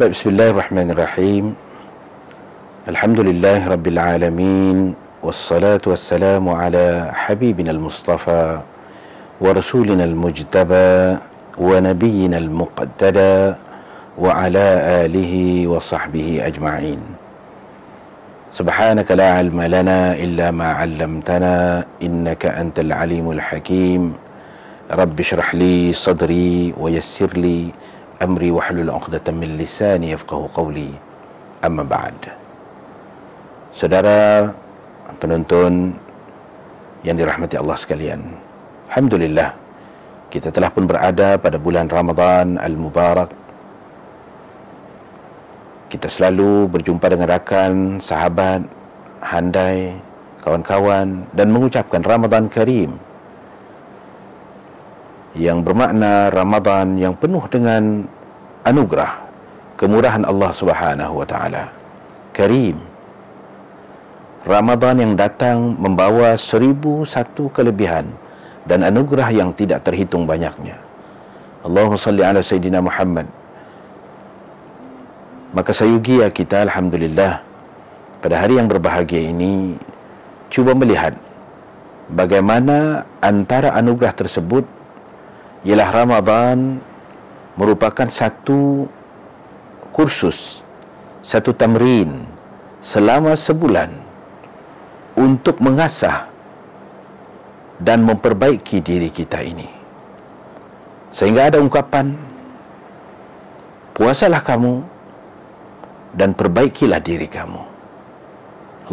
طيب، بسم الله الرحمن الرحيم الحمد لله رب العالمين والصلاة والسلام على حبيبنا المصطفى ورسولنا المجتبى ونبينا المقتدى وعلى آله وصحبه أجمعين سبحانك لا علم لنا إلا ما علمتنا إنك أنت العليم الحكيم رب اشرح لي صدري ويسر لي amri wa halul uqdatan min lisani yafqahu qawli amma ba'd saudara penonton yang dirahmati Allah sekalian alhamdulillah kita telah pun berada pada bulan Ramadhan al-Mubarak kita selalu berjumpa dengan rakan sahabat handai kawan-kawan dan mengucapkan Ramadhan Karim yang bermakna Ramadhan yang penuh dengan anugerah kemurahan Allah Subhanahu wa taala. Karim. Ramadhan yang datang membawa seribu satu kelebihan dan anugerah yang tidak terhitung banyaknya. Allahumma salli ala Sayyidina Muhammad. Maka sayugia ya kita Alhamdulillah pada hari yang berbahagia ini cuba melihat bagaimana antara anugerah tersebut ialah Ramadhan merupakan satu kursus, satu tamrin selama sebulan untuk mengasah dan memperbaiki diri kita ini. Sehingga ada ungkapan, puasalah kamu dan perbaikilah diri kamu.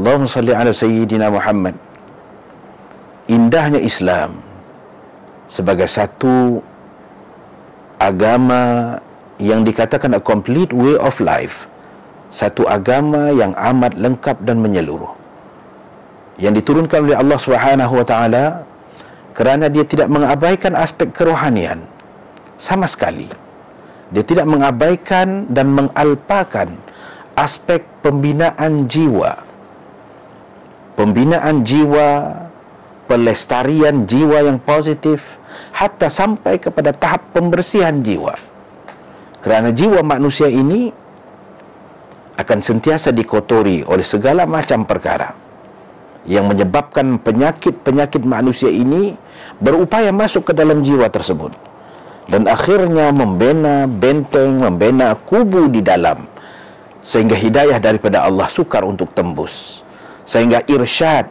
Allahumma salli ala Sayyidina Muhammad. Indahnya Islam, sebagai satu agama yang dikatakan a complete way of life satu agama yang amat lengkap dan menyeluruh yang diturunkan oleh Allah Subhanahu wa taala kerana dia tidak mengabaikan aspek kerohanian sama sekali dia tidak mengabaikan dan mengalpakan aspek pembinaan jiwa pembinaan jiwa pelestarian jiwa yang positif hatta sampai kepada tahap pembersihan jiwa. Kerana jiwa manusia ini akan sentiasa dikotori oleh segala macam perkara yang menyebabkan penyakit-penyakit manusia ini berupaya masuk ke dalam jiwa tersebut dan akhirnya membina benteng, membina kubu di dalam sehingga hidayah daripada Allah sukar untuk tembus sehingga irsyad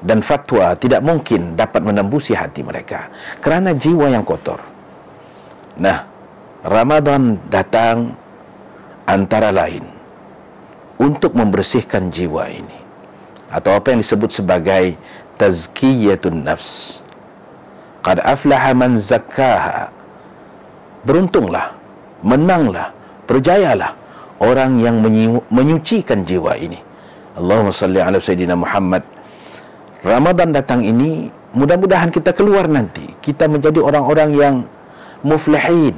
dan fatwa tidak mungkin dapat menembusi hati mereka kerana jiwa yang kotor. Nah, Ramadan datang antara lain untuk membersihkan jiwa ini atau apa yang disebut sebagai tazkiyatun nafs. Qad aflaha man zakkaha. Beruntunglah, menanglah, berjayalah orang yang menyucikan jiwa ini. Allahumma salli ala sayyidina Muhammad. Ramadan datang ini mudah-mudahan kita keluar nanti kita menjadi orang-orang yang muflihin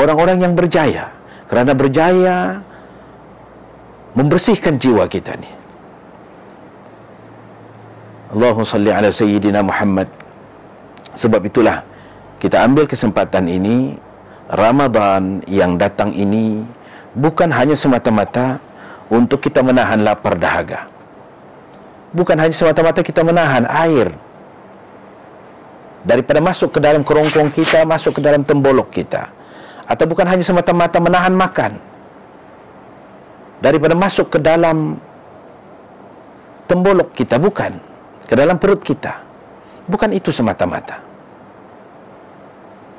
orang-orang yang berjaya kerana berjaya membersihkan jiwa kita ni Allahumma salli ala sayyidina Muhammad sebab itulah kita ambil kesempatan ini Ramadan yang datang ini bukan hanya semata-mata untuk kita menahan lapar dahaga bukan hanya semata-mata kita menahan air daripada masuk ke dalam kerongkong kita, masuk ke dalam tembolok kita. Atau bukan hanya semata-mata menahan makan. Daripada masuk ke dalam tembolok kita, bukan. Ke dalam perut kita. Bukan itu semata-mata.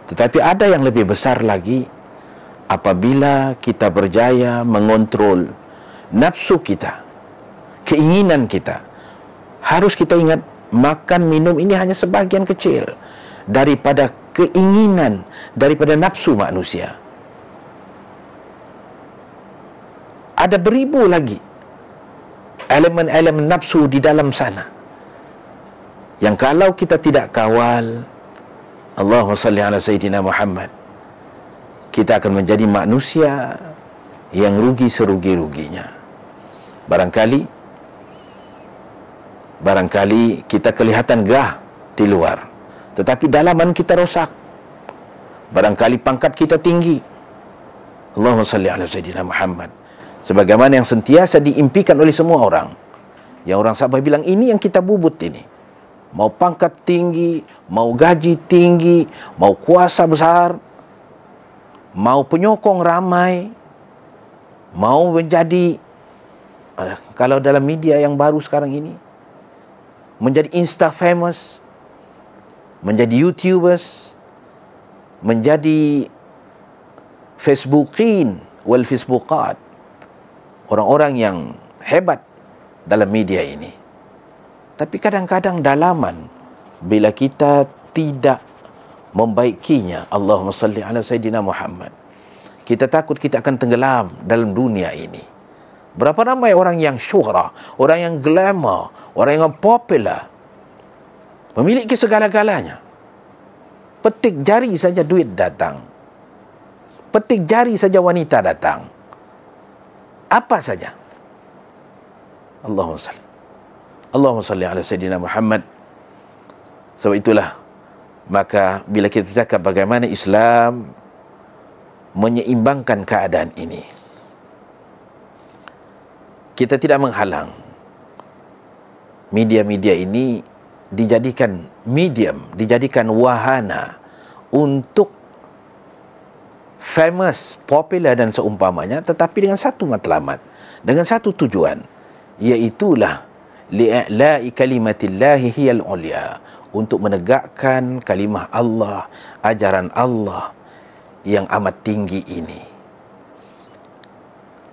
Tetapi ada yang lebih besar lagi apabila kita berjaya mengontrol nafsu kita, keinginan kita, harus kita ingat makan minum ini hanya sebahagian kecil daripada keinginan daripada nafsu manusia ada beribu lagi elemen-elemen nafsu di dalam sana yang kalau kita tidak kawal Allah salli ala sayidina Muhammad kita akan menjadi manusia yang rugi serugi-ruginya barangkali barangkali kita kelihatan gah di luar tetapi dalaman kita rosak barangkali pangkat kita tinggi Allahumma salli ala sayyidina Muhammad sebagaimana yang sentiasa diimpikan oleh semua orang yang orang sabar bilang ini yang kita bubut ini mau pangkat tinggi mau gaji tinggi mau kuasa besar mau penyokong ramai mau menjadi ah, kalau dalam media yang baru sekarang ini menjadi insta famous menjadi youtubers menjadi facebookin wal facebookat orang-orang yang hebat dalam media ini tapi kadang-kadang dalaman bila kita tidak membaikinya Allahumma salli ala sayyidina Muhammad kita takut kita akan tenggelam dalam dunia ini berapa ramai orang yang syuhra orang yang glamour orang yang popular memiliki segala-galanya petik jari saja duit datang petik jari saja wanita datang apa saja Allahumma salli Allahumma salli ala Sayyidina Muhammad sebab itulah maka bila kita cakap bagaimana Islam menyeimbangkan keadaan ini kita tidak menghalang media-media ini dijadikan medium, dijadikan wahana untuk famous, popular dan seumpamanya tetapi dengan satu matlamat, dengan satu tujuan iaitulah li'la'i kalimatillahi hiyal ulia untuk menegakkan kalimah Allah, ajaran Allah yang amat tinggi ini.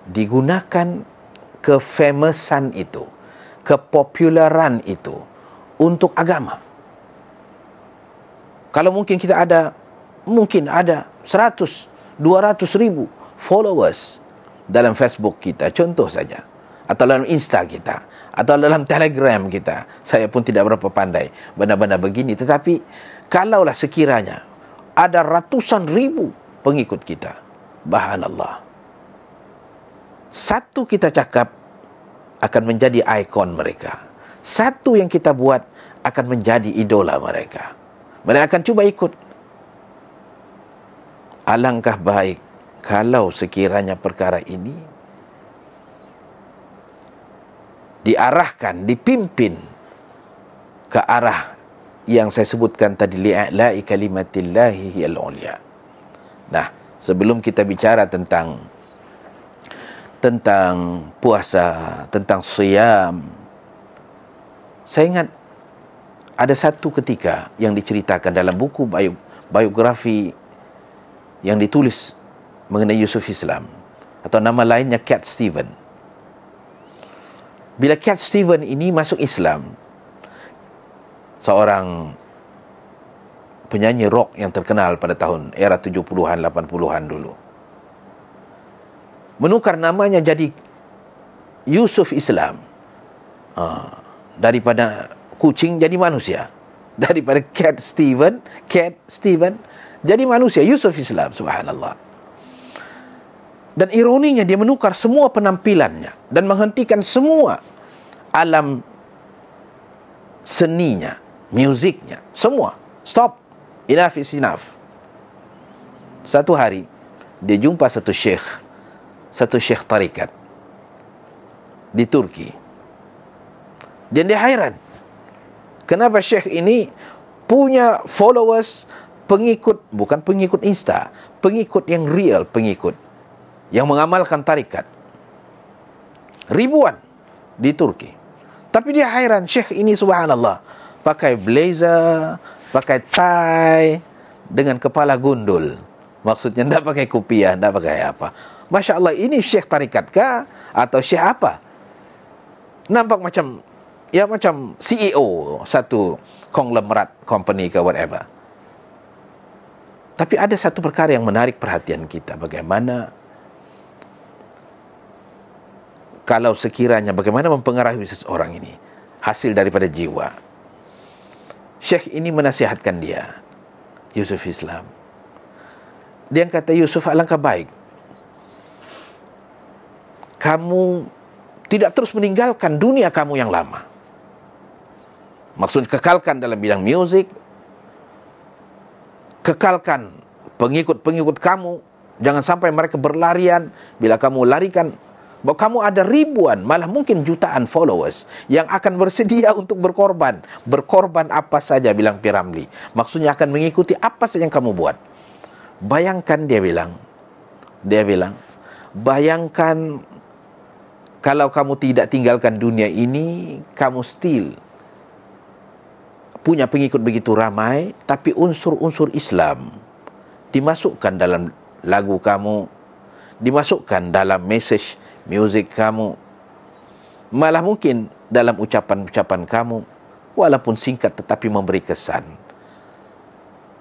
Digunakan kefamousan itu kepopularan itu untuk agama. Kalau mungkin kita ada, mungkin ada 100, 200 ribu followers dalam Facebook kita, contoh saja. Atau dalam Insta kita, atau dalam Telegram kita. Saya pun tidak berapa pandai benda-benda begini. Tetapi, kalaulah sekiranya ada ratusan ribu pengikut kita, bahan Allah. Satu kita cakap akan menjadi ikon mereka. Satu yang kita buat akan menjadi idola mereka. Mereka akan cuba ikut. Alangkah baik kalau sekiranya perkara ini diarahkan, dipimpin ke arah yang saya sebutkan tadi la'i kalimatillahi al-ulya. Nah, sebelum kita bicara tentang tentang puasa, tentang siam. Saya ingat ada satu ketika yang diceritakan dalam buku biografi yang ditulis mengenai Yusuf Islam atau nama lainnya Cat Steven. Bila Cat Steven ini masuk Islam, seorang penyanyi rock yang terkenal pada tahun era 70-an, 80-an dulu menukar namanya jadi Yusuf Islam uh, daripada kucing jadi manusia daripada cat Steven cat Steven jadi manusia Yusuf Islam subhanallah dan ironinya dia menukar semua penampilannya dan menghentikan semua alam seninya muziknya semua stop enough is enough satu hari dia jumpa satu syekh satu syekh tarikat di Turki. Dan dia hairan. Kenapa syekh ini punya followers, pengikut, bukan pengikut Insta, pengikut yang real pengikut, yang mengamalkan tarikat. Ribuan di Turki. Tapi dia hairan, syekh ini subhanallah, pakai blazer, pakai tie, dengan kepala gundul. Maksudnya, tidak pakai kupiah, tidak pakai apa. -apa. Masya Allah ini syekh tarikat kah Atau syekh apa Nampak macam Ya macam CEO Satu conglomerate company ke whatever Tapi ada satu perkara yang menarik perhatian kita Bagaimana Kalau sekiranya bagaimana mempengaruhi seseorang ini Hasil daripada jiwa Syekh ini menasihatkan dia Yusuf Islam Dia yang kata Yusuf alangkah baik kamu tidak terus meninggalkan dunia kamu yang lama. Maksudnya kekalkan dalam bidang musik, kekalkan pengikut-pengikut kamu, jangan sampai mereka berlarian bila kamu larikan bahwa kamu ada ribuan, malah mungkin jutaan followers yang akan bersedia untuk berkorban. Berkorban apa saja bilang Piramli. Maksudnya akan mengikuti apa saja yang kamu buat. Bayangkan dia bilang. Dia bilang, bayangkan kalau kamu tidak tinggalkan dunia ini kamu still punya pengikut begitu ramai tapi unsur-unsur Islam dimasukkan dalam lagu kamu dimasukkan dalam message music kamu malah mungkin dalam ucapan-ucapan kamu walaupun singkat tetapi memberi kesan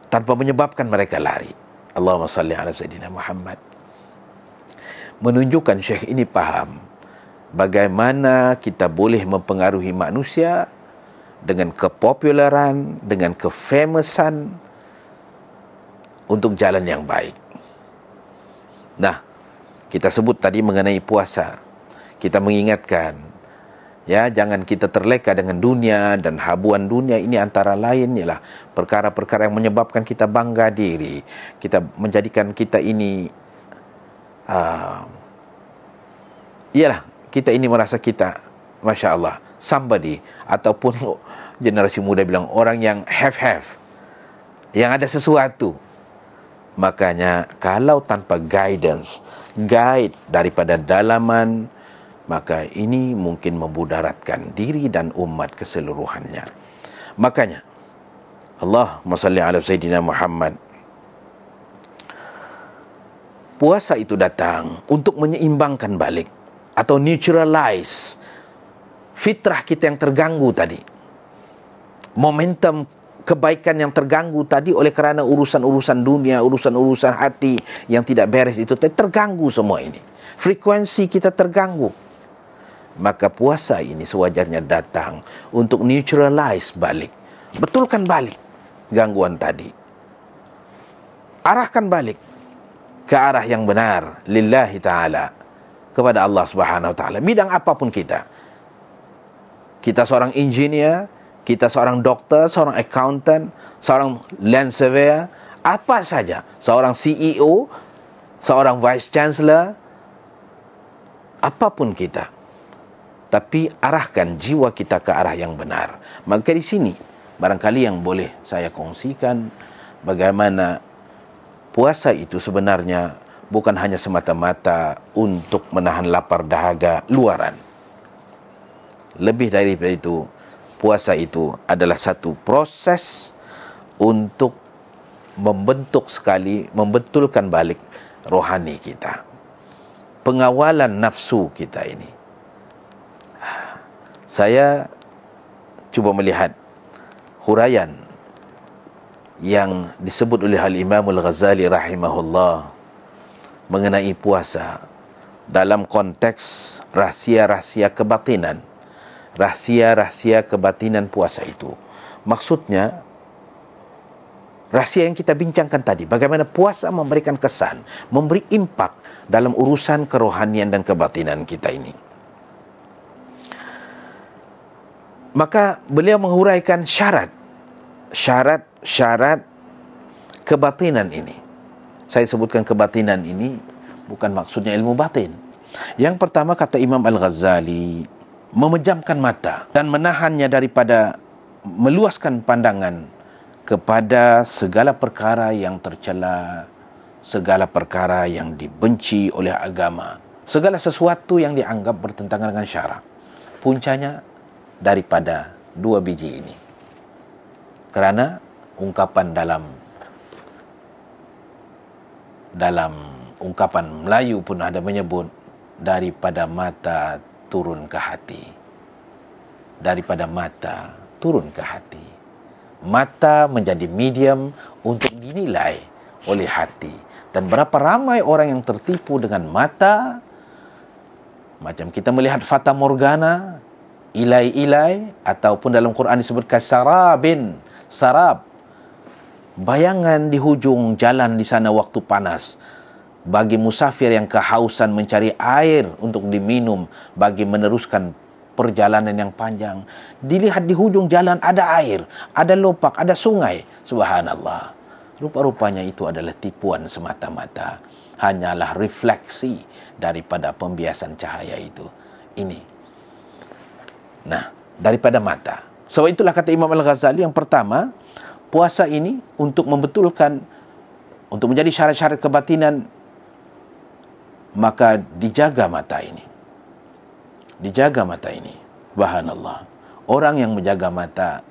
tanpa menyebabkan mereka lari Allahumma salli ala sayyidina Muhammad menunjukkan syekh ini paham bagaimana kita boleh mempengaruhi manusia dengan kepopularan, dengan kefamousan untuk jalan yang baik. Nah, kita sebut tadi mengenai puasa. Kita mengingatkan, ya jangan kita terleka dengan dunia dan habuan dunia ini antara lain ialah perkara-perkara yang menyebabkan kita bangga diri. Kita menjadikan kita ini uh, ialah kita ini merasa kita Masya Allah somebody ataupun generasi muda bilang orang yang have have yang ada sesuatu makanya kalau tanpa guidance guide daripada dalaman maka ini mungkin membudaratkan diri dan umat keseluruhannya makanya Allah masalli ala Sayyidina Muhammad puasa itu datang untuk menyeimbangkan balik atau neutralize fitrah kita yang terganggu tadi. Momentum kebaikan yang terganggu tadi oleh kerana urusan-urusan dunia, urusan-urusan hati yang tidak beres itu terganggu semua ini. Frekuensi kita terganggu. Maka puasa ini sewajarnya datang untuk neutralize balik. Betulkan balik gangguan tadi. Arahkan balik ke arah yang benar. Lillahi ta'ala kepada Allah Subhanahu wa taala bidang apapun kita. Kita seorang engineer, kita seorang doktor, seorang accountant, seorang land surveyor, apa saja, seorang CEO, seorang vice chancellor, apapun kita. Tapi arahkan jiwa kita ke arah yang benar. Maka di sini barangkali yang boleh saya kongsikan bagaimana puasa itu sebenarnya bukan hanya semata-mata untuk menahan lapar dahaga luaran. Lebih dari itu, puasa itu adalah satu proses untuk membentuk sekali, membetulkan balik rohani kita. Pengawalan nafsu kita ini. Saya cuba melihat huraian yang disebut oleh Al-Imamul Ghazali rahimahullah mengenai puasa dalam konteks rahsia-rahsia kebatinan. Rahsia-rahsia kebatinan puasa itu. Maksudnya, rahsia yang kita bincangkan tadi, bagaimana puasa memberikan kesan, memberi impak dalam urusan kerohanian dan kebatinan kita ini. Maka beliau menghuraikan syarat, syarat-syarat kebatinan ini saya sebutkan kebatinan ini bukan maksudnya ilmu batin. Yang pertama kata Imam Al-Ghazali, memejamkan mata dan menahannya daripada meluaskan pandangan kepada segala perkara yang tercela, segala perkara yang dibenci oleh agama, segala sesuatu yang dianggap bertentangan dengan syarak. Puncanya daripada dua biji ini. Kerana ungkapan dalam dalam ungkapan Melayu pun ada menyebut daripada mata turun ke hati. Daripada mata turun ke hati. Mata menjadi medium untuk dinilai oleh hati. Dan berapa ramai orang yang tertipu dengan mata, macam kita melihat Fata Morgana, ilai-ilai, ataupun dalam Quran disebut kasarabin, sarab, bayangan di hujung jalan di sana waktu panas bagi musafir yang kehausan mencari air untuk diminum bagi meneruskan perjalanan yang panjang dilihat di hujung jalan ada air ada lopak ada sungai subhanallah rupa-rupanya itu adalah tipuan semata-mata hanyalah refleksi daripada pembiasan cahaya itu ini nah daripada mata sebab itulah kata Imam Al-Ghazali yang pertama puasa ini untuk membetulkan untuk menjadi syarat-syarat kebatinan maka dijaga mata ini dijaga mata ini subhanallah orang yang menjaga mata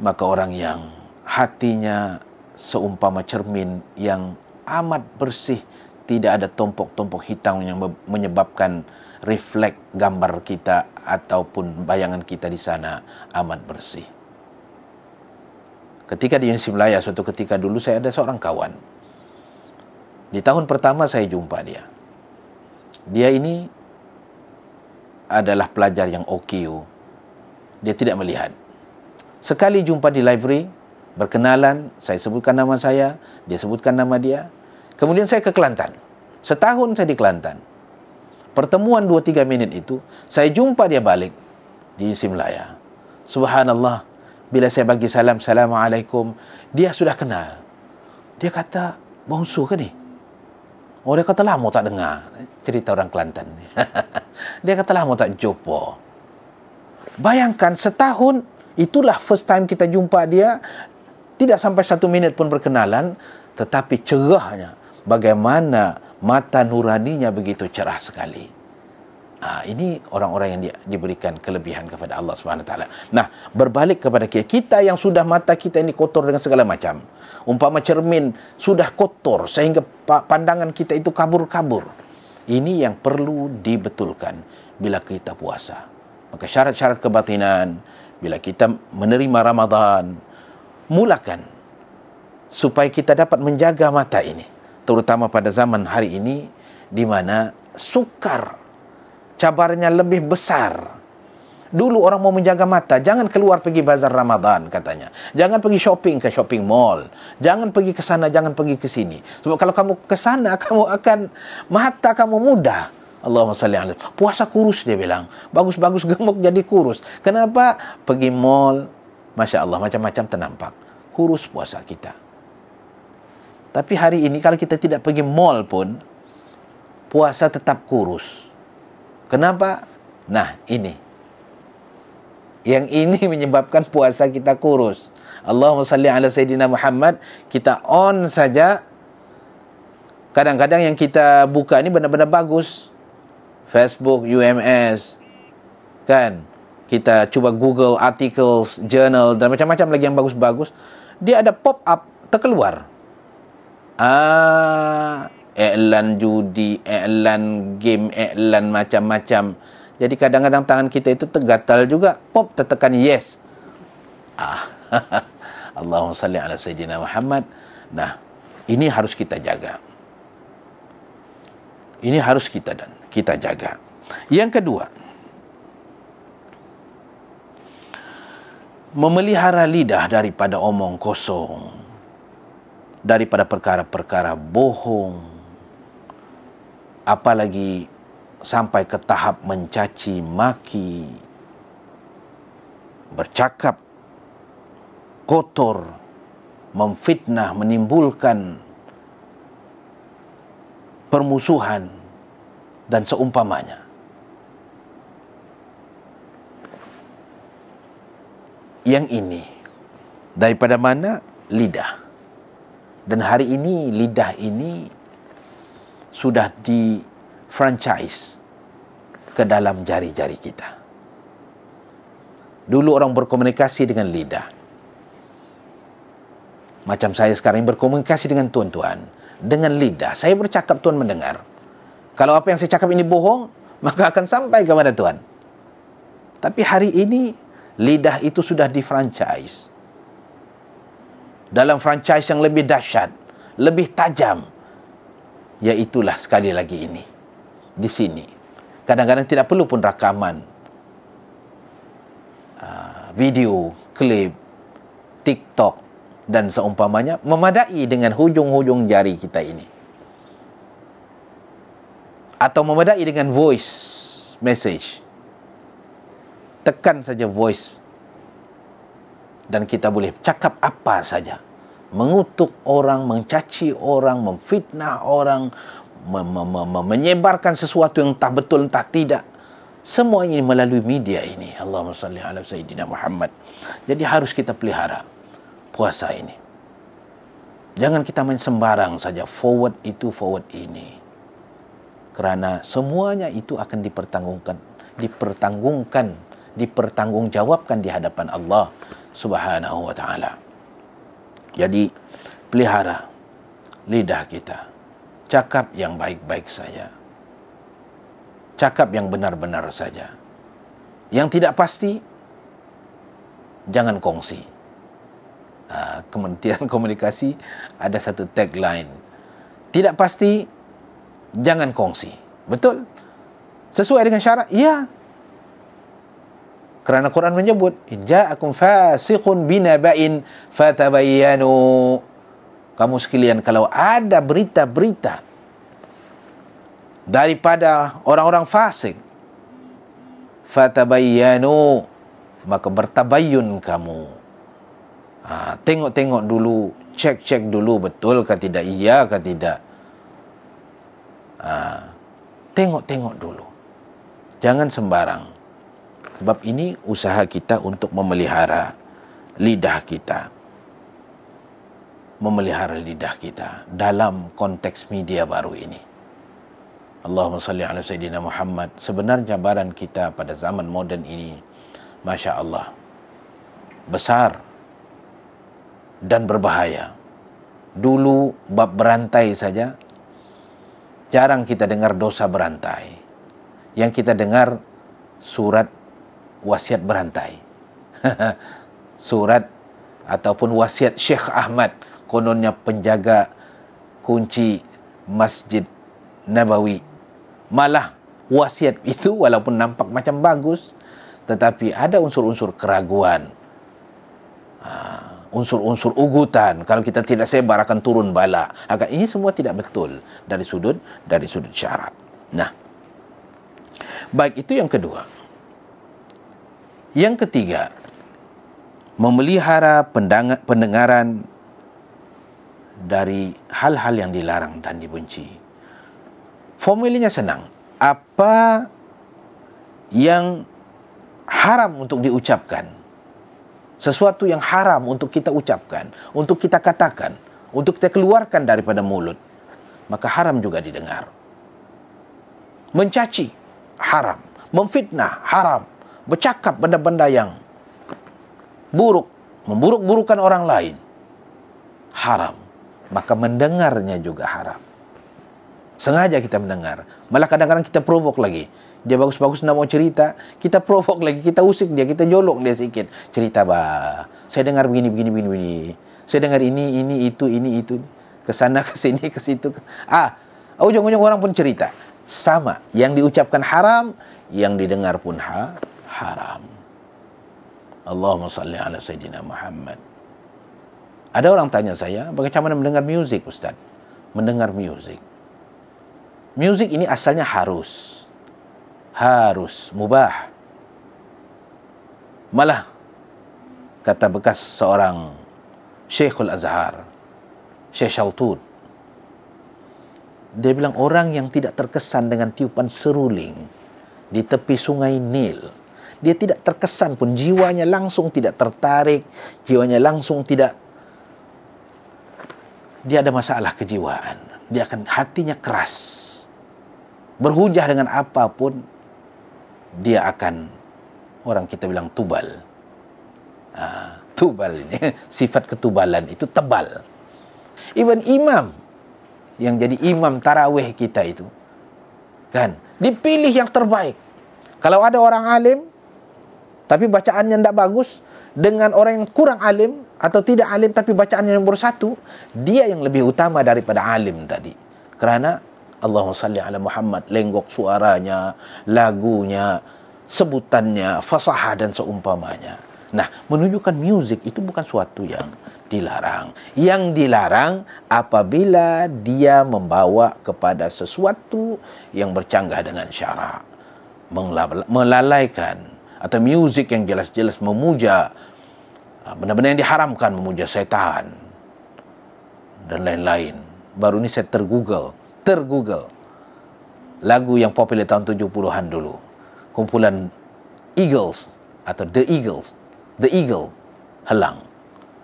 maka orang yang hatinya seumpama cermin yang amat bersih tidak ada tompok-tompok hitam yang menyebabkan reflek gambar kita ataupun bayangan kita di sana amat bersih ketika di Universiti Melayu suatu ketika dulu saya ada seorang kawan. Di tahun pertama saya jumpa dia. Dia ini adalah pelajar yang okio. Oh. Dia tidak melihat. Sekali jumpa di library, berkenalan, saya sebutkan nama saya, dia sebutkan nama dia. Kemudian saya ke Kelantan. Setahun saya di Kelantan. Pertemuan 2-3 minit itu, saya jumpa dia balik di Universiti Simlaya. Subhanallah, bila saya bagi salam assalamualaikum dia sudah kenal dia kata bongsu ke ni oh dia kata lama tak dengar cerita orang Kelantan ni dia kata lama tak jumpa bayangkan setahun itulah first time kita jumpa dia tidak sampai satu minit pun berkenalan tetapi cerahnya bagaimana mata nuraninya begitu cerah sekali Ha, ini orang-orang yang di, diberikan kelebihan kepada Allah SWT. Nah, berbalik kepada kita, kita yang sudah mata kita ini kotor dengan segala macam. Umpama cermin sudah kotor sehingga pandangan kita itu kabur-kabur. Ini yang perlu dibetulkan bila kita puasa. Maka syarat-syarat kebatinan, bila kita menerima Ramadan, mulakan supaya kita dapat menjaga mata ini. Terutama pada zaman hari ini di mana sukar cabarnya lebih besar. Dulu orang mau menjaga mata, jangan keluar pergi bazar Ramadan katanya. Jangan pergi shopping ke shopping mall. Jangan pergi ke sana, jangan pergi ke sini. Sebab kalau kamu ke sana, kamu akan mata kamu mudah. Allahumma salli alaihi Puasa kurus dia bilang. Bagus-bagus gemuk jadi kurus. Kenapa? Pergi mall, Masya Allah, macam-macam ternampak. Kurus puasa kita. Tapi hari ini kalau kita tidak pergi mall pun, puasa tetap kurus. Kenapa? Nah, ini. Yang ini menyebabkan puasa kita kurus. Allahumma salli ala Sayyidina Muhammad. Kita on saja. Kadang-kadang yang kita buka ini benar-benar bagus. Facebook, UMS. Kan? Kita cuba Google, articles, journal, dan macam-macam lagi yang bagus-bagus. Dia ada pop-up terkeluar. Ah, iklan judi, iklan game, iklan macam-macam. Jadi kadang-kadang tangan kita itu tergatal juga. Pop tertekan yes. Ah. Allahumma salli ala sayyidina Muhammad. Nah, ini harus kita jaga. Ini harus kita dan kita jaga. Yang kedua, memelihara lidah daripada omong kosong, daripada perkara-perkara bohong, apalagi sampai ke tahap mencaci maki bercakap kotor memfitnah menimbulkan permusuhan dan seumpamanya yang ini daripada mana lidah dan hari ini lidah ini sudah di franchise ke dalam jari-jari kita. Dulu orang berkomunikasi dengan lidah. Macam saya sekarang berkomunikasi dengan tuan-tuan dengan lidah. Saya bercakap tuan mendengar. Kalau apa yang saya cakap ini bohong, maka akan sampai kepada tuan. Tapi hari ini lidah itu sudah di franchise. Dalam franchise yang lebih dahsyat, lebih tajam. Iaitulah ya, sekali lagi ini. Di sini. Kadang-kadang tidak perlu pun rakaman. Ah, video, klip, TikTok dan seumpamanya memadai dengan hujung-hujung jari kita ini. Atau memadai dengan voice message. Tekan saja voice dan kita boleh cakap apa saja mengutuk orang, mencaci orang, memfitnah orang, mem- mem- mem- menyebarkan sesuatu yang tak betul tak tidak. Semua ini melalui media ini. Allahumma salli ala sayyidina Muhammad. Jadi harus kita pelihara puasa ini. Jangan kita main sembarang saja forward itu forward ini. Kerana semuanya itu akan dipertanggungkan, dipertanggungkan, dipertanggungjawabkan di hadapan Allah Subhanahu wa taala. Jadi pelihara lidah kita. Cakap yang baik-baik saja. Cakap yang benar-benar saja. Yang tidak pasti jangan kongsi. Ha, Kementerian Komunikasi ada satu tagline. Tidak pasti jangan kongsi. Betul? Sesuai dengan syarat? Ya, kerana Quran menyebut in ja'akum fasiqun binaba'in fatabayyanu kamu sekalian kalau ada berita-berita daripada orang-orang fasik fatabayyanu maka bertabayyun kamu ha, tengok-tengok dulu cek-cek dulu betul ke tidak iya ke tidak ha, tengok-tengok dulu jangan sembarang sebab ini usaha kita untuk memelihara lidah kita. Memelihara lidah kita dalam konteks media baru ini. Allahumma salli ala Sayyidina Muhammad. Sebenarnya jabaran kita pada zaman moden ini, Masya Allah, besar dan berbahaya. Dulu bab berantai saja, jarang kita dengar dosa berantai. Yang kita dengar surat wasiat berantai. Surat ataupun wasiat Syekh Ahmad kononnya penjaga kunci Masjid Nabawi. Malah wasiat itu walaupun nampak macam bagus tetapi ada unsur-unsur keraguan. Ha, unsur-unsur ugutan kalau kita tidak sebar akan turun bala. Agak ini semua tidak betul dari sudut dari sudut syarak. Nah, Baik itu yang kedua. Yang ketiga, memelihara pendengaran dari hal-hal yang dilarang dan dibenci. Formulanya senang. Apa yang haram untuk diucapkan, sesuatu yang haram untuk kita ucapkan, untuk kita katakan, untuk kita keluarkan daripada mulut, maka haram juga didengar. Mencaci haram, memfitnah haram, bercakap benda-benda yang buruk, memburuk-burukan orang lain, haram. Maka mendengarnya juga haram. Sengaja kita mendengar. Malah kadang-kadang kita provok lagi. Dia bagus-bagus nak mau cerita, kita provok lagi, kita usik dia, kita jolok dia sedikit. Cerita bah, saya dengar begini, begini, begini, begini. Saya dengar ini, ini, itu, ini, itu. Kesana, kesini, kesitu. Ah, ujung-ujung orang pun cerita. Sama, yang diucapkan haram, yang didengar pun haram haram. Allahumma salli ala Sayyidina Muhammad. Ada orang tanya saya, bagaimana mendengar muzik Ustaz? Mendengar muzik. Muzik ini asalnya harus. Harus, mubah. Malah, kata bekas seorang Syekhul Azhar, Syekh Shaltud, dia bilang orang yang tidak terkesan dengan tiupan seruling di tepi sungai Nil, dia tidak terkesan pun jiwanya langsung tidak tertarik jiwanya langsung tidak dia ada masalah kejiwaan dia akan hatinya keras berhujah dengan apapun dia akan orang kita bilang tubal uh, tubal ini sifat ketubalan itu tebal even imam yang jadi imam tarawih kita itu kan dipilih yang terbaik kalau ada orang alim tapi bacaannya tidak bagus dengan orang yang kurang alim atau tidak alim tapi bacaannya yang bersatu dia yang lebih utama daripada alim tadi. Kerana Allahumma salli ala Muhammad lenggok suaranya, lagunya, sebutannya, fasaha dan seumpamanya. Nah, menunjukkan music itu bukan suatu yang dilarang. Yang dilarang apabila dia membawa kepada sesuatu yang bercanggah dengan syara. Melalaikan atau muzik yang jelas-jelas memuja ah, benda-benda yang diharamkan memuja setan dan lain-lain. Baru ini saya tergoogle, tergoogle lagu yang popular tahun 70-an dulu. Kumpulan Eagles atau The Eagles, The Eagle, Helang.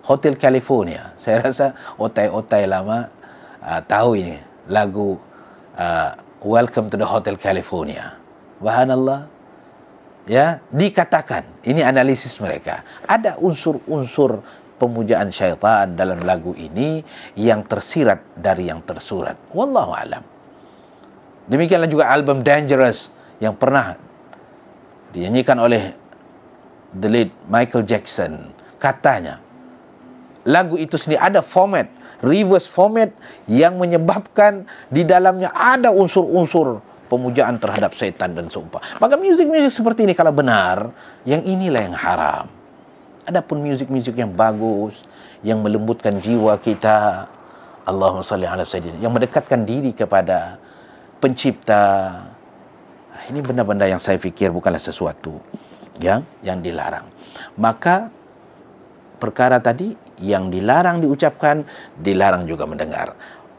Hotel California. Saya rasa otai-otai lama uh, tahu ini lagu uh, Welcome to the Hotel California. Bahan Allah. ya dikatakan ini analisis mereka ada unsur-unsur pemujaan syaitan dalam lagu ini yang tersirat dari yang tersurat wallahu alam demikianlah juga album Dangerous yang pernah dinyanyikan oleh the late Michael Jackson katanya lagu itu sendiri ada format reverse format yang menyebabkan di dalamnya ada unsur-unsur pemujaan terhadap setan dan sumpah. Maka musik-musik seperti ini kalau benar, yang inilah yang haram. Adapun musik-musik yang bagus, yang melembutkan jiwa kita, Allahumma salli ala sayyidina, yang mendekatkan diri kepada pencipta, ah, ini benda-benda yang saya fikir bukanlah sesuatu yang yang dilarang. Maka perkara tadi yang dilarang diucapkan, dilarang juga mendengar.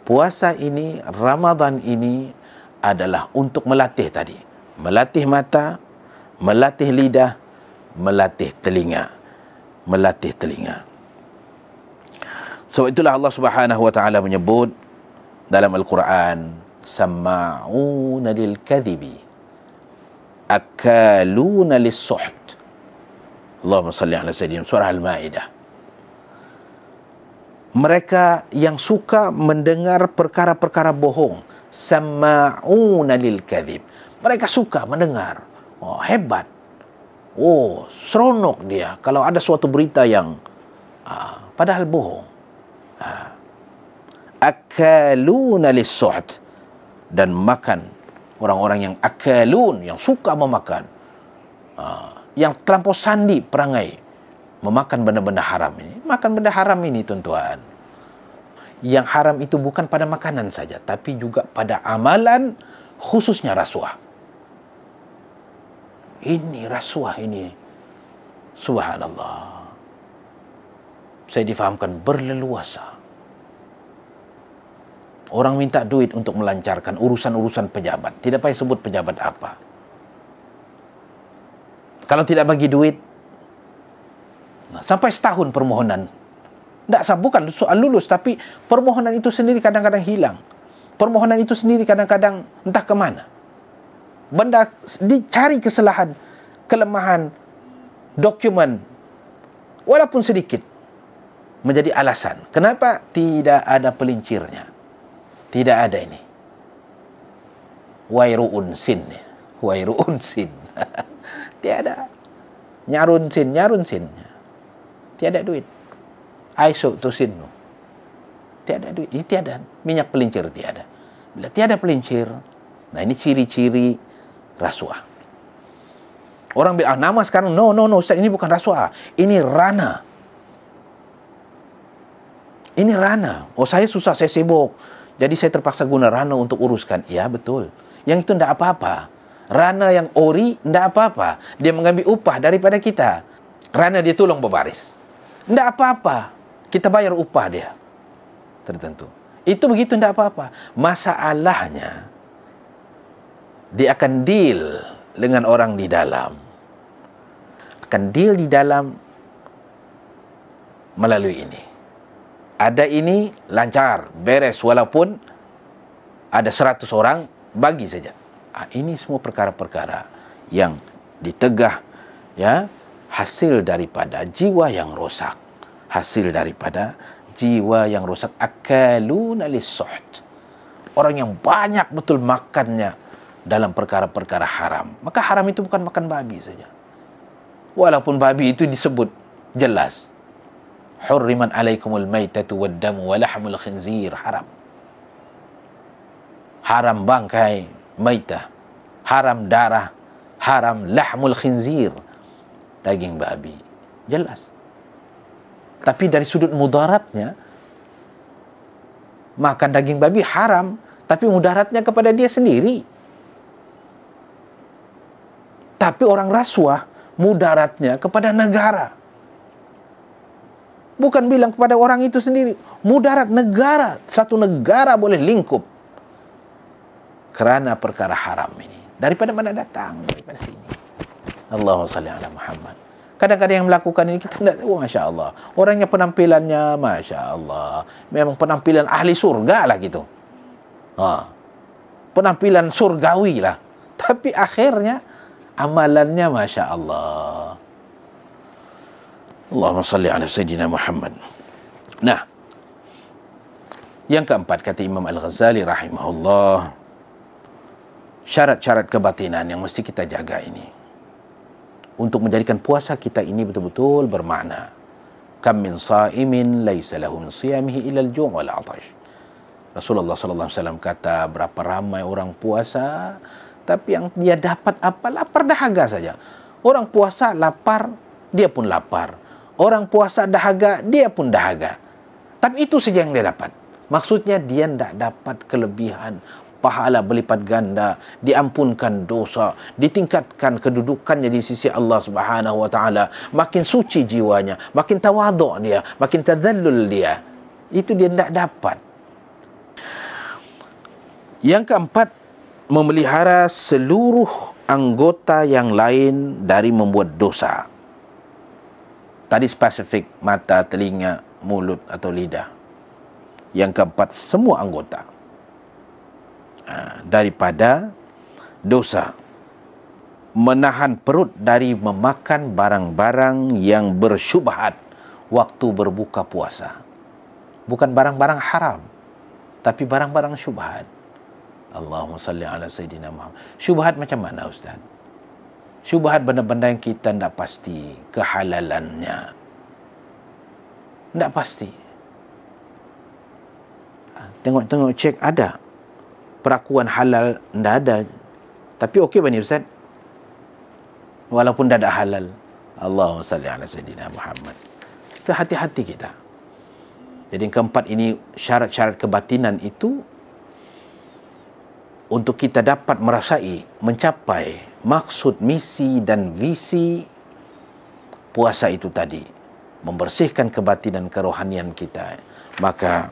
Puasa ini, Ramadan ini adalah untuk melatih tadi. Melatih mata, melatih lidah, melatih telinga. Melatih telinga. Sebab so, itulah Allah Subhanahu wa taala menyebut dalam al-Quran sama'una lil kadhibi akaluna lis suht. Allahumma salli ala sayyidina surah al-Maidah. Mereka yang suka mendengar perkara-perkara bohong sama'una lil kadhib. Mereka suka mendengar. Oh, hebat. Oh, seronok dia kalau ada suatu berita yang ah, padahal bohong. Ah. Akaluna lis-suhd dan makan orang-orang yang akalun yang suka memakan. Ah, yang terlampau sandi perangai memakan benda-benda haram ini. Makan benda haram ini tuan-tuan. yang haram itu bukan pada makanan saja, tapi juga pada amalan khususnya rasuah. Ini rasuah ini. Subhanallah. Saya difahamkan berleluasa. Orang minta duit untuk melancarkan urusan-urusan pejabat. Tidak payah sebut pejabat apa. Kalau tidak bagi duit, nah, sampai setahun permohonan Tak sah, bukan soal lulus tapi permohonan itu sendiri kadang-kadang hilang. Permohonan itu sendiri kadang-kadang entah ke mana. Benda dicari kesalahan, kelemahan, dokumen, walaupun sedikit, menjadi alasan. Kenapa tidak ada pelincirnya? Tidak ada ini. Wairu'un sin. Wairu'un sin. Tiada. Nyarun sin, nyarun sin. Tiada duit. Aisyuk tusinmu. Tiada duit. Ini tiada. Minyak pelincir tiada. Bila tiada pelincir, nah ini ciri-ciri rasuah. Orang bilang, ah, nama sekarang, no, no, no, Ustaz, ini bukan rasuah. Ini rana. Ini rana. Oh, saya susah, saya sibuk. Jadi saya terpaksa guna rana untuk uruskan. Ya, betul. Yang itu tidak apa-apa. Rana yang ori, tidak apa-apa. Dia mengambil upah daripada kita. Rana dia tolong berbaris. Tidak apa-apa. kita bayar upah dia tertentu. Itu begitu tidak apa-apa. Masalahnya dia akan deal dengan orang di dalam. Akan deal di dalam melalui ini. Ada ini lancar, beres walaupun ada seratus orang bagi saja. Ah, ini semua perkara-perkara yang ditegah ya hasil daripada jiwa yang rosak. hasil daripada jiwa yang rusak akalun lisuht orang yang banyak betul makannya dalam perkara-perkara haram maka haram itu bukan makan babi saja walaupun babi itu disebut jelas hurriman alaikumul maitatu waddamu walahmul khinzir haram haram bangkai maitah haram darah haram lahmul khinzir daging babi jelas Tapi dari sudut mudaratnya, makan daging babi haram, tapi mudaratnya kepada dia sendiri. Tapi orang rasuah, mudaratnya kepada negara. Bukan bilang kepada orang itu sendiri, mudarat negara, satu negara boleh lingkup. Kerana perkara haram ini. Daripada mana datang? Daripada sini. Allahumma salli ala Muhammad. Kadang-kadang yang melakukan ini kita tidak oh, Masya Allah. Orangnya penampilannya, Masya Allah. Memang penampilan ahli surga lah gitu. Ha. Penampilan surgawi lah. Tapi akhirnya amalannya Masya Allah. Allahumma salli ala Sayyidina Muhammad. Nah, yang keempat kata Imam Al-Ghazali rahimahullah, syarat-syarat kebatinan yang mesti kita jaga ini untuk menjadikan puasa kita ini betul-betul bermakna. Kam min sa'imin laisa lahu min siyamihi illa al-ju' wal 'atash. Rasulullah sallallahu alaihi wasallam kata berapa ramai orang puasa tapi yang dia dapat apa lapar dahaga saja. Orang puasa lapar dia pun lapar. Orang puasa dahaga dia pun dahaga. Tapi itu saja yang dia dapat. Maksudnya dia tidak dapat kelebihan pahala berlipat ganda, diampunkan dosa, ditingkatkan kedudukannya di sisi Allah Subhanahu wa taala, makin suci jiwanya, makin tawaduk dia, makin tadzallul dia. Itu dia tidak dapat. Yang keempat, memelihara seluruh anggota yang lain dari membuat dosa. Tadi spesifik mata, telinga, mulut atau lidah. Yang keempat, semua anggota. Ah, daripada dosa menahan perut dari memakan barang-barang yang bersyubhat waktu berbuka puasa bukan barang-barang haram tapi barang-barang syubhat Allahumma salli ala sayyidina Muhammad syubhat macam mana ustaz syubhat benda-benda yang kita tidak pasti kehalalannya tidak pasti ah, tengok-tengok cek ada perakuan halal tidak ada. Tapi okey Bani Ustaz. Walaupun tidak ada halal. Allahumma salli ala sayyidina Muhammad. Itu hati-hati kita. Jadi yang keempat ini syarat-syarat kebatinan itu untuk kita dapat merasai, mencapai maksud misi dan visi puasa itu tadi. Membersihkan kebatinan kerohanian kita. Maka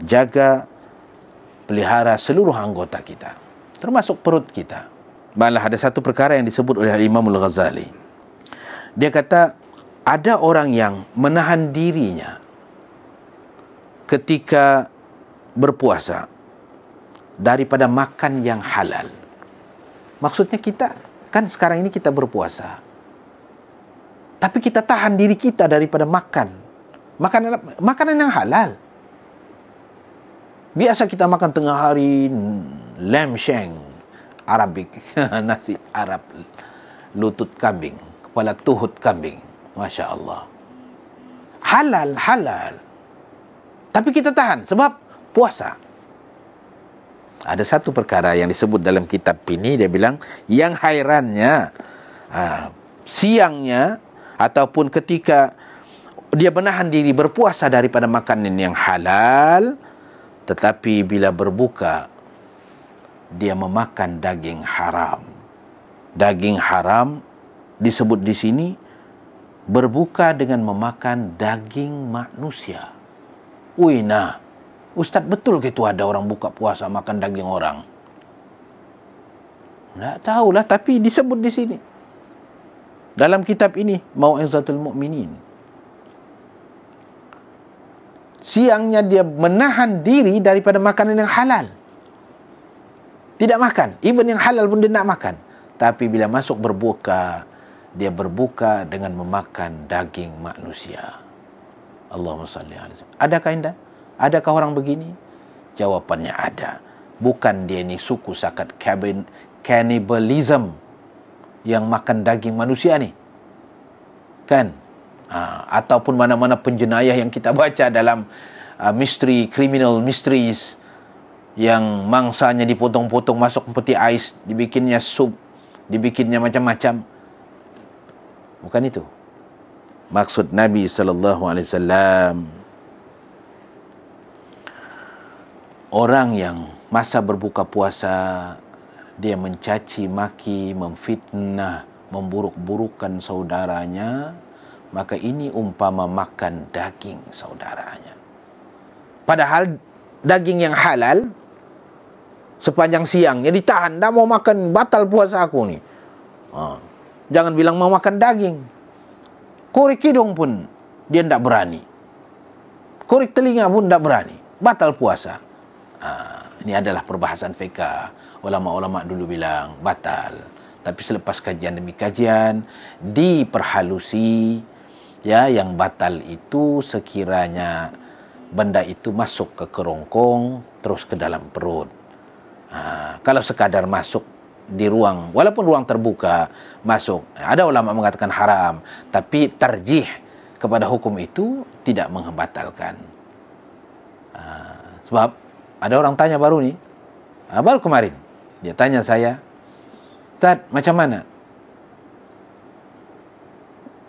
jaga pelihara seluruh anggota kita termasuk perut kita malah ada satu perkara yang disebut oleh Imamul Ghazali dia kata ada orang yang menahan dirinya ketika berpuasa daripada makan yang halal maksudnya kita kan sekarang ini kita berpuasa tapi kita tahan diri kita daripada makan makanan makanan yang halal Biasa kita makan tengah hari hmm, lamb sheng Arabik nasi Arab lutut kambing, kepala tuhut kambing. Masya Allah. Halal, halal. Tapi kita tahan sebab puasa. Ada satu perkara yang disebut dalam kitab ini dia bilang yang hairannya uh, siangnya ataupun ketika dia menahan diri berpuasa daripada makanan yang halal, tetapi bila berbuka, dia memakan daging haram. Daging haram disebut di sini berbuka dengan memakan daging manusia. Wih nah, Ustaz betul ke itu ada orang buka puasa makan daging orang? Tak tahulah tapi disebut di sini. Dalam kitab ini, Mau'izatul Mu'minin siangnya dia menahan diri daripada makanan yang halal. Tidak makan. Even yang halal pun dia nak makan. Tapi bila masuk berbuka, dia berbuka dengan memakan daging manusia. Allahumma salli alaihi wasallam. Adakah indah? Adakah orang begini? Jawapannya ada. Bukan dia ni suku sakat cabin cannibalism yang makan daging manusia ni. Kan? ha, ataupun mana-mana penjenayah yang kita baca dalam uh, misteri criminal mysteries yang mangsanya dipotong-potong masuk peti ais dibikinnya sup dibikinnya macam-macam bukan itu maksud Nabi sallallahu alaihi wasallam orang yang masa berbuka puasa dia mencaci maki memfitnah memburuk-burukkan saudaranya maka ini umpama makan daging saudaranya. Padahal daging yang halal sepanjang siangnya ditahan, dah mau makan batal puasa aku ni. Ha. Jangan bilang mau makan daging. Kurik hidung pun dia tidak berani. Kurik telinga pun tidak berani. Batal puasa. Ha. Ini adalah perbahasan feka. Ulama-ulama dulu bilang batal. Tapi selepas kajian demi kajian diperhalusi ya yang batal itu sekiranya benda itu masuk ke kerongkong terus ke dalam perut ha, kalau sekadar masuk di ruang walaupun ruang terbuka masuk ada ulama mengatakan haram tapi terjih kepada hukum itu tidak menghembatalkan ha, sebab ada orang tanya baru ni ah, baru kemarin dia tanya saya Ustaz macam mana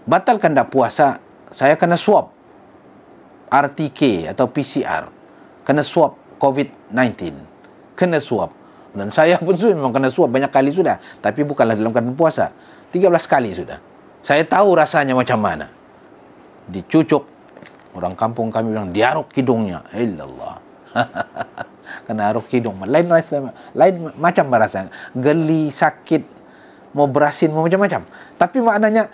batalkan dah puasa, saya kena swab RTK atau PCR. Kena swab COVID-19. Kena swab. Dan saya pun sudah memang kena swab banyak kali sudah. Tapi bukanlah dalam keadaan puasa. 13 kali sudah. Saya tahu rasanya macam mana. Dicucuk. Orang kampung kami bilang, diaruk hidungnya. Illallah. kena aruk hidung. Lain, rasa, lain macam rasanya. Geli, sakit, mau berasin, mau macam-macam. Tapi maknanya,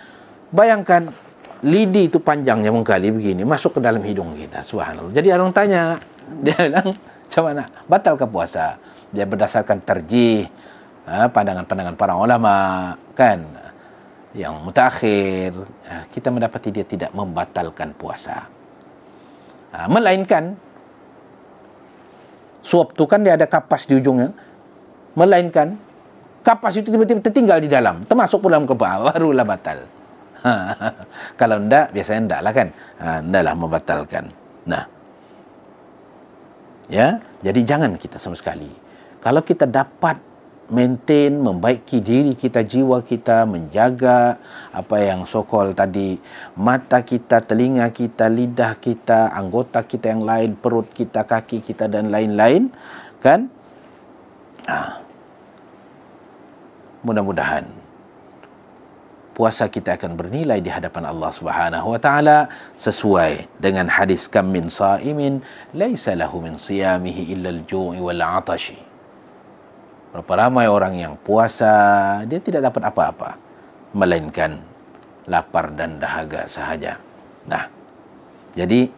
bayangkan lidi itu panjangnya mengkali begini masuk ke dalam hidung kita subhanallah jadi orang tanya dia bilang coba nak batalkah puasa dia berdasarkan terjih ha, pandangan-pandangan para ulama kan yang mutakhir ha, kita mendapati dia tidak membatalkan puasa ha, melainkan suap tu kan dia ada kapas di ujungnya melainkan kapas itu tiba-tiba tertinggal di dalam termasuk pula dalam kebawah barulah batal Ha. kalau ndak biasanya ndak lah kan ha, lah membatalkan nah ya jadi jangan kita sama sekali kalau kita dapat maintain membaiki diri kita jiwa kita menjaga apa yang sokol tadi mata kita telinga kita lidah kita anggota kita yang lain perut kita kaki kita dan lain-lain kan ha. mudah-mudahan puasa kita akan bernilai di hadapan Allah Subhanahu wa taala sesuai dengan hadis kam min saimin laisa lahu min siyamihi illa al-ju'i wal 'atashi. Berapa ramai orang yang puasa dia tidak dapat apa-apa melainkan lapar dan dahaga sahaja. Nah. Jadi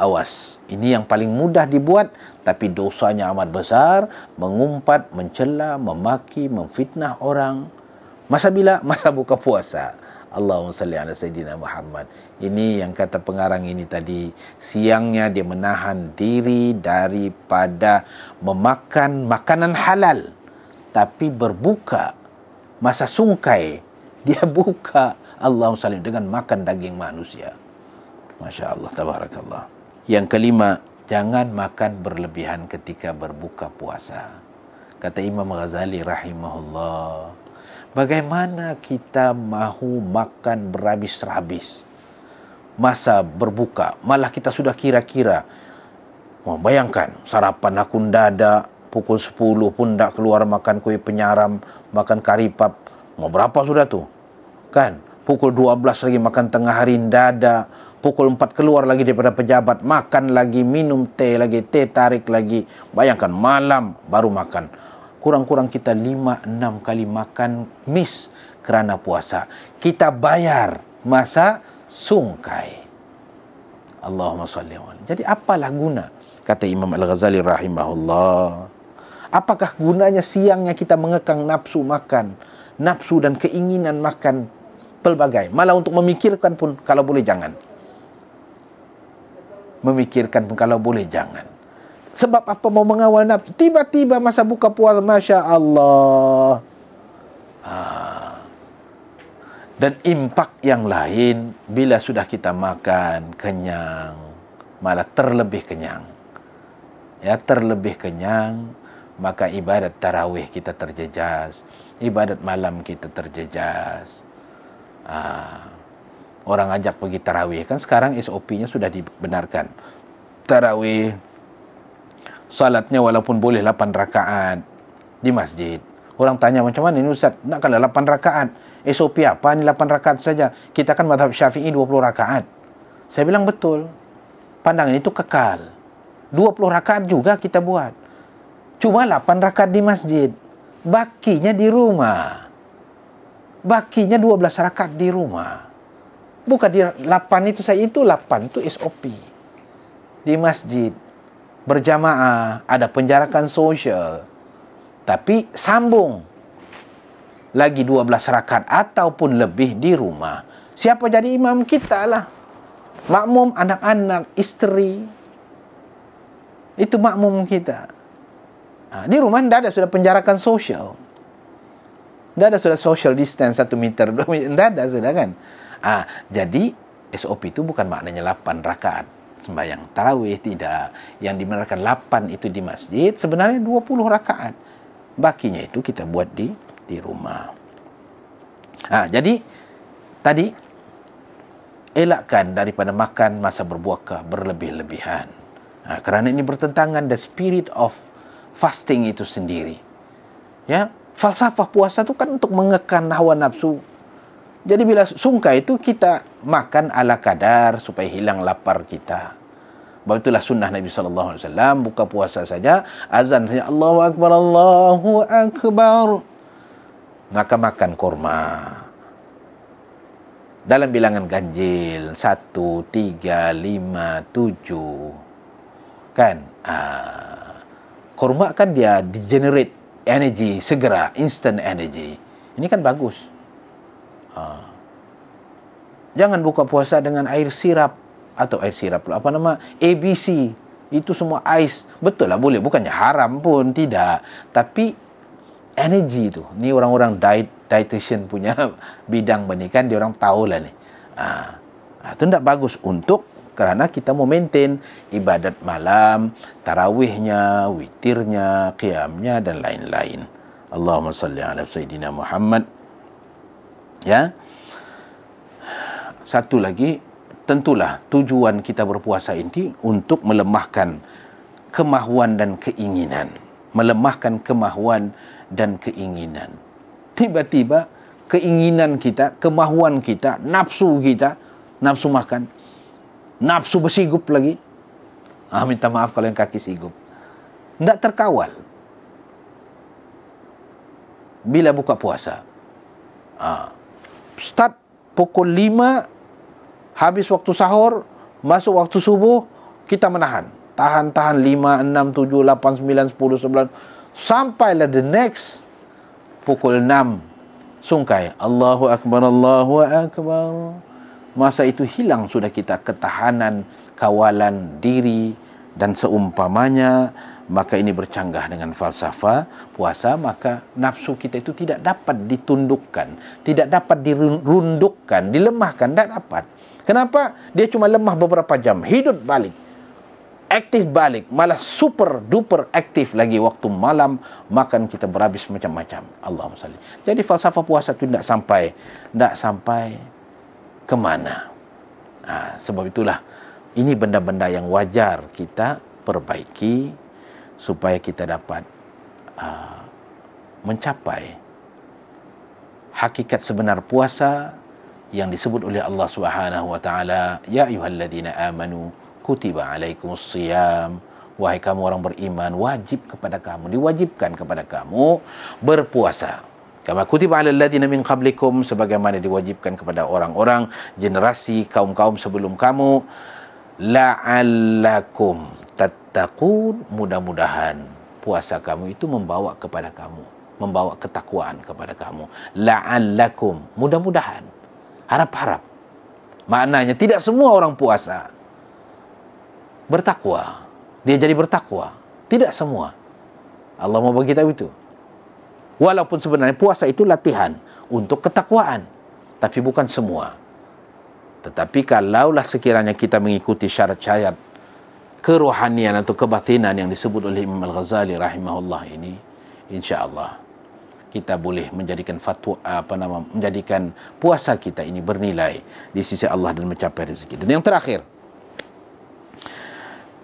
awas, ini yang paling mudah dibuat tapi dosanya amat besar, mengumpat, mencela, memaki, memfitnah orang, Masa bila? Masa buka puasa. Allahumma salli ala Sayyidina Muhammad. Ini yang kata pengarang ini tadi. Siangnya dia menahan diri daripada memakan makanan halal. Tapi berbuka. Masa sungkai. Dia buka. Allahumma salli dengan makan daging manusia. Masya Allah. Tabarakallah. Yang kelima. Jangan makan berlebihan ketika berbuka puasa. Kata Imam Ghazali rahimahullah. Bagaimana kita mahu makan berhabis-habis masa berbuka? Malah kita sudah kira-kira. Oh, bayangkan sarapan aku tidak ada pukul 10 pun tidak keluar makan kuih penyaram, makan karipap. Mau berapa sudah tu? Kan? Pukul 12 lagi makan tengah hari tidak ada. Pukul 4 keluar lagi daripada pejabat. Makan lagi, minum teh lagi, teh tarik lagi. Bayangkan malam baru makan kurang kurang kita lima enam kali makan mis kerana puasa. Kita bayar masa sungkai. Allahumma salli wa Jadi apalah guna? Kata Imam Al-Ghazali rahimahullah. Apakah gunanya siangnya kita mengekang nafsu makan? Nafsu dan keinginan makan pelbagai. Malah untuk memikirkan pun kalau boleh jangan. Memikirkan pun kalau boleh jangan. Sebab apa mau mengawal nafsu Tiba-tiba masa buka puasa Masya Allah ha. Dan impak yang lain Bila sudah kita makan Kenyang Malah terlebih kenyang Ya terlebih kenyang Maka ibadat tarawih kita terjejas Ibadat malam kita terjejas ha. Orang ajak pergi tarawih Kan sekarang SOP-nya sudah dibenarkan Tarawih salatnya walaupun boleh 8 rakaat di masjid. Orang tanya macam mana ini Ustaz, nak kalah 8 rakaat. SOP apa ini 8 rakaat saja? Kita kan madhab syafi'i 20 rakaat. Saya bilang betul. Pandangan itu kekal. 20 rakaat juga kita buat. Cuma 8 rakaat di masjid. Bakinya di rumah. Bakinya 12 rakaat di rumah. Bukan di 8 itu saya itu 8 itu SOP. Di masjid berjamaah, ada penjarakan sosial. Tapi sambung lagi 12 rakaat ataupun lebih di rumah. Siapa jadi imam kita lah. Makmum, anak-anak, isteri. Itu makmum kita. Ha, di rumah tidak ada sudah penjarakan sosial. Tidak ada sudah social distance 1 meter, 2 meter. Tidak ada sudah kan. Ah, jadi SOP itu bukan maknanya 8 rakaat sembahyang tarawih tidak yang dimenarkan 8 itu di masjid sebenarnya 20 rakaat bakinya itu kita buat di di rumah ha, jadi tadi elakkan daripada makan masa berbuka berlebih-lebihan ha, kerana ini bertentangan the spirit of fasting itu sendiri ya falsafah puasa itu kan untuk mengekan hawa nafsu jadi bila sungka itu kita makan ala kadar supaya hilang lapar kita. Sebab itulah sunnah Nabi sallallahu alaihi wasallam buka puasa saja azan saja Allahu akbar Allahu akbar. Maka makan kurma. Dalam bilangan ganjil satu tiga lima tujuh Kan? Uh, kurma kan dia degenerate energy segera instant energy. Ini kan bagus. Ha. Jangan buka puasa dengan air sirap atau air sirap pula. Apa nama? ABC. Itu semua ais. Betul lah boleh. Bukannya haram pun. Tidak. Tapi energy tu. Ni orang-orang diet, dietitian punya bidang ni. Kan dia orang tahu lah ni. Ha. Ah. Ah, Itu tidak bagus untuk kerana kita mau maintain ibadat malam, tarawihnya, witirnya, qiamnya dan lain-lain. Allahumma salli ala sayyidina Muhammad ya satu lagi tentulah tujuan kita berpuasa inti untuk melemahkan kemahuan dan keinginan melemahkan kemahuan dan keinginan tiba-tiba keinginan kita kemahuan kita nafsu kita nafsu makan nafsu bersigup lagi ah minta maaf kalau yang kaki sigup tidak terkawal bila buka puasa ah start pukul 5 habis waktu sahur masuk waktu subuh kita menahan tahan tahan 5 6 7 8 9 10 11 sampailah the next pukul 6 sungkai Allahu akbar Allahu akbar masa itu hilang sudah kita ketahanan kawalan diri dan seumpamanya maka ini bercanggah dengan falsafah puasa maka nafsu kita itu tidak dapat ditundukkan tidak dapat dirundukkan dilemahkan tidak dapat kenapa dia cuma lemah beberapa jam hidup balik aktif balik malah super duper aktif lagi waktu malam makan kita berhabis macam-macam Allah salli jadi falsafah puasa itu tidak sampai tidak sampai kemana nah, ha, sebab itulah ini benda-benda yang wajar kita perbaiki supaya kita dapat uh, mencapai hakikat sebenar puasa yang disebut oleh Allah Subhanahu wa taala ya ayyuhalladzina amanu kutiba alaikumus siyam wahai kamu orang beriman wajib kepada kamu diwajibkan kepada kamu berpuasa kama kutiba alal ladzina min qablikum sebagaimana diwajibkan kepada orang-orang generasi kaum-kaum sebelum kamu la'allakum tattaqun mudah-mudahan puasa kamu itu membawa kepada kamu membawa ketakwaan kepada kamu la'allakum mudah-mudahan harap-harap maknanya tidak semua orang puasa bertakwa dia jadi bertakwa tidak semua Allah mau bagi tahu itu walaupun sebenarnya puasa itu latihan untuk ketakwaan tapi bukan semua tetapi kalaulah sekiranya kita mengikuti syarat-syarat kerohanian atau kebatinan yang disebut oleh Imam Al-Ghazali rahimahullah ini insyaallah kita boleh menjadikan fatwa apa nama menjadikan puasa kita ini bernilai di sisi Allah dan mencapai rezeki. Dan yang terakhir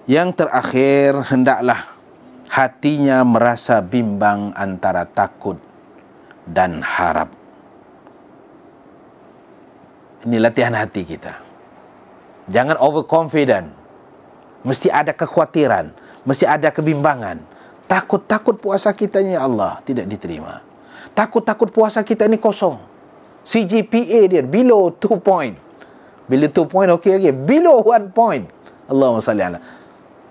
yang terakhir hendaklah hatinya merasa bimbang antara takut dan harap. Ini latihan hati kita. Jangan overconfident mesti ada kekhawatiran, mesti ada kebimbangan. Takut-takut puasa kita ni ya Allah tidak diterima. Takut-takut puasa kita ni kosong. CGPA dia below 2 point. below 2 point okey lagi. Okay. Below 1 point. Allahumma salli ala.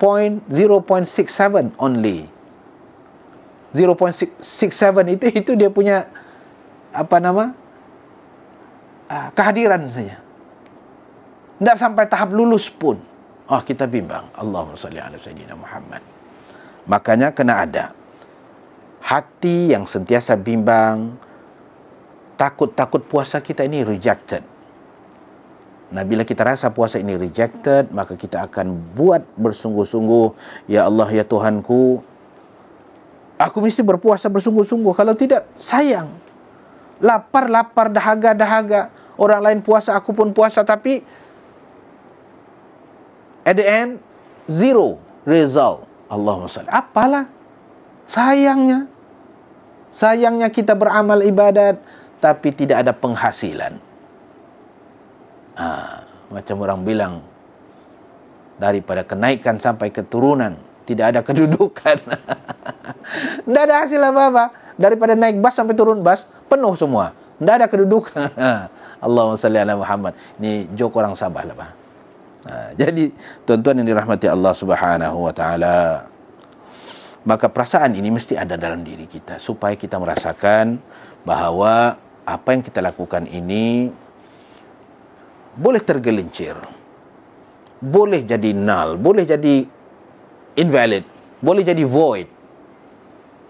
Point 0.67 only. 0.67 itu itu dia punya apa nama? Ah, kehadiran saja. Tidak sampai tahap lulus pun. Ah kita bimbang. Allahumma salli ala sayyidina Muhammad. Makanya kena ada hati yang sentiasa bimbang takut-takut puasa kita ini rejected. Nah, bila kita rasa puasa ini rejected, maka kita akan buat bersungguh-sungguh, Ya Allah, Ya Tuhanku, aku mesti berpuasa bersungguh-sungguh. Kalau tidak, sayang. Lapar, lapar, dahaga, dahaga. Orang lain puasa, aku pun puasa, tapi at the end zero result Allah SWT apalah sayangnya sayangnya kita beramal ibadat tapi tidak ada penghasilan ha, macam orang bilang daripada kenaikan sampai keturunan tidak ada kedudukan tidak ada hasil apa-apa daripada naik bas sampai turun bas penuh semua tidak ada kedudukan Allahumma salli ala Muhammad ini joke orang sabah lah pak. Ha, jadi tuan-tuan yang dirahmati Allah Subhanahu wa taala maka perasaan ini mesti ada dalam diri kita supaya kita merasakan bahawa apa yang kita lakukan ini boleh tergelincir boleh jadi null boleh jadi invalid boleh jadi void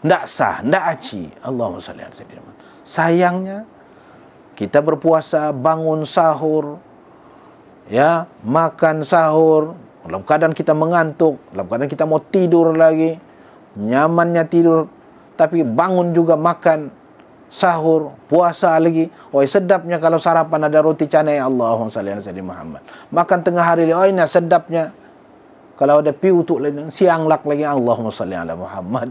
tidak sah tidak aci Allah sallallahu alaihi wasallam sayangnya kita berpuasa bangun sahur ya makan sahur dalam keadaan kita mengantuk dalam keadaan kita mau tidur lagi nyamannya tidur tapi bangun juga makan sahur puasa lagi oi sedapnya kalau sarapan ada roti canai Allahumma salli ala sayyidina Muhammad makan tengah hari oi nah sedapnya kalau ada pi untuk siang lak lagi Allahumma salli ala Muhammad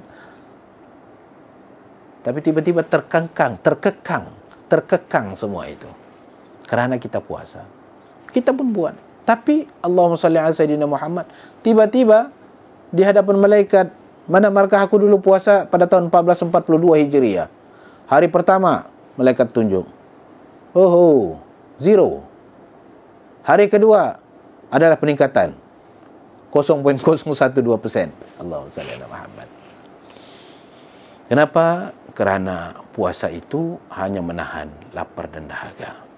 tapi tiba-tiba terkekang terkekang terkekang semua itu kerana kita puasa kita pun buat tapi Allahumma salli ala sayyidina Muhammad tiba-tiba di hadapan malaikat mana markah aku dulu puasa pada tahun 1442 Hijriah hari pertama malaikat tunjuk oh, oh zero hari kedua adalah peningkatan 0.012 persen Allah SWT Muhammad kenapa? kerana puasa itu hanya menahan lapar dan dahaga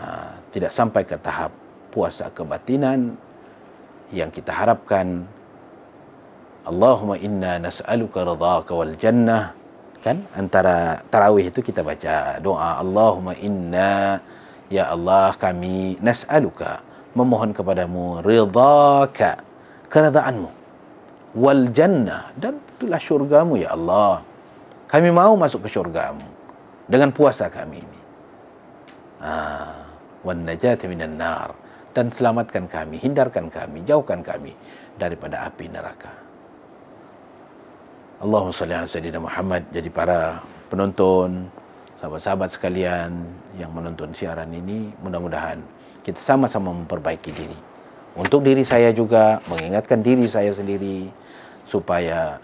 Ah, tidak sampai ke tahap puasa kebatinan yang kita harapkan Allahumma inna nas'aluka radhaka wal jannah kan antara tarawih itu kita baca doa Allahumma inna ya Allah kami nas'aluka memohon kepadamu ridhaka keridaanmu wal jannah dan itulah syurgamu ya Allah kami mau masuk ke syurgamu dengan puasa kami ini ah wan najat minan nar dan selamatkan kami hindarkan kami jauhkan kami daripada api neraka Allahumma salli ala sayyidina Muhammad jadi para penonton sahabat-sahabat sekalian yang menonton siaran ini mudah-mudahan kita sama-sama memperbaiki diri untuk diri saya juga mengingatkan diri saya sendiri supaya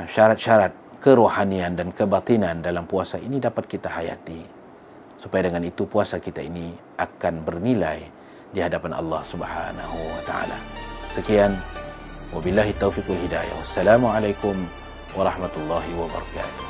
eh, syarat-syarat kerohanian dan kebatinan dalam puasa ini dapat kita hayati supaya dengan itu puasa kita ini akan bernilai di hadapan Allah Subhanahu wa taala. Sekian wabillahi taufiq wal hidayah. Wassalamualaikum warahmatullahi wabarakatuh.